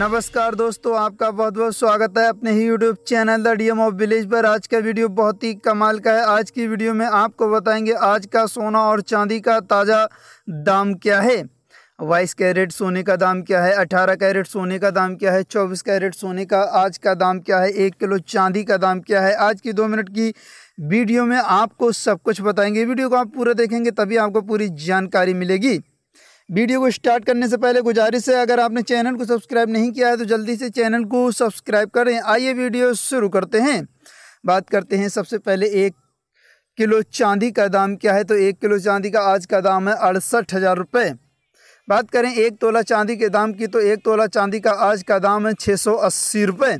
नमस्कार दोस्तों आपका बहुत बहुत स्वागत है अपने ही YouTube channel the DM of village पर आज का वीडियो बहुत ही कमाल का है आज की वीडियो में आपको बताएंगे आज का सोना और चांदी का ताज़ा दाम क्या है बाईस कैरेट सोने का दाम क्या है अठारह कैरेट सोने का दाम क्या है चौबीस कैरेट सोने का आज का दाम क्या है एक किलो चांदी का दाम क्या है आज की दो मिनट की वीडियो में आपको सब कुछ बताएंगे वीडियो को आप पूरा देखेंगे तभी आपको पूरी जानकारी मिलेगी वीडियो को स्टार्ट करने से पहले गुजारिश है अगर आपने चैनल को सब्सक्राइब नहीं किया है तो जल्दी से चैनल को सब्सक्राइब करें आइए वीडियो शुरू करते हैं बात करते हैं सबसे पहले एक किलो चांदी का दाम क्या है तो एक किलो चांदी का आज का दाम है अड़सठ हज़ार रुपये बात करें एक तोला चांदी के दाम की तो एक तोला चांदी का आज का दाम है छः सौ अस्सी रुपये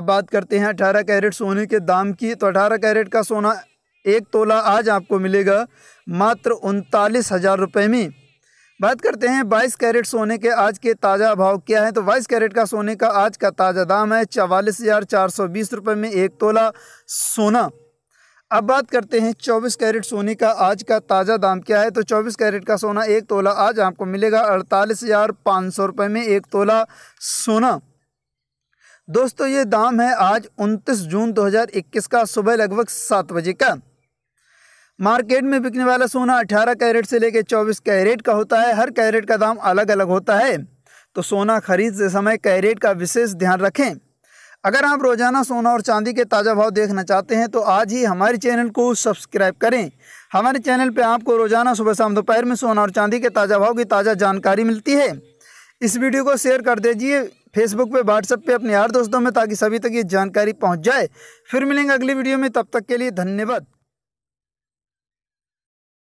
अब बात करते हैं अठारह कैरेट सोने के दाम की तो अठारह कैरेट का सोना एक तोला आज आपको मिलेगा मात्र उनतालीस हज़ार रुपये में बात करते हैं 22 कैरेट सोने के आज के ताज़ा भाव क्या है तो 22 कैरेट का सोने का आज का ताज़ा दाम है चवालीस हज़ार चार सौ बीस रुपये में एक तोला सोना अब बात करते हैं 24 कैरेट सोने का आज का ताज़ा दाम क्या है तो 24 कैरेट का सोना एक तोला आज आपको मिलेगा अड़तालीस हज़ार पाँच सौ रुपये में एक तोला सोना दोस्तों ये दाम है आज उनतीस जून इक्कीस का सुबह लगभग सात बजे का मार्केट में बिकने वाला सोना अठारह कैरेट से लेकर चौबीस कैरेट का होता है हर कैरेट का दाम अलग अलग होता है तो सोना खरीदते समय कैरेट का विशेष ध्यान रखें अगर आप रोज़ाना सोना और चांदी के ताज़ा भाव देखना चाहते हैं तो आज ही हमारे चैनल को सब्सक्राइब करें हमारे चैनल पर आपको रोज़ाना सुबह शाम दोपहर में सोना और चांदी के ताज़ा भाव की ताज़ा जानकारी मिलती है इस वीडियो को शेयर कर दीजिए फेसबुक पे व्हाट्सएप पे अपने यार दोस्तों में ताकि सभी तक ये जानकारी पहुंच जाए फिर मिलेंगे अगली वीडियो में तब तक के लिए धन्यवाद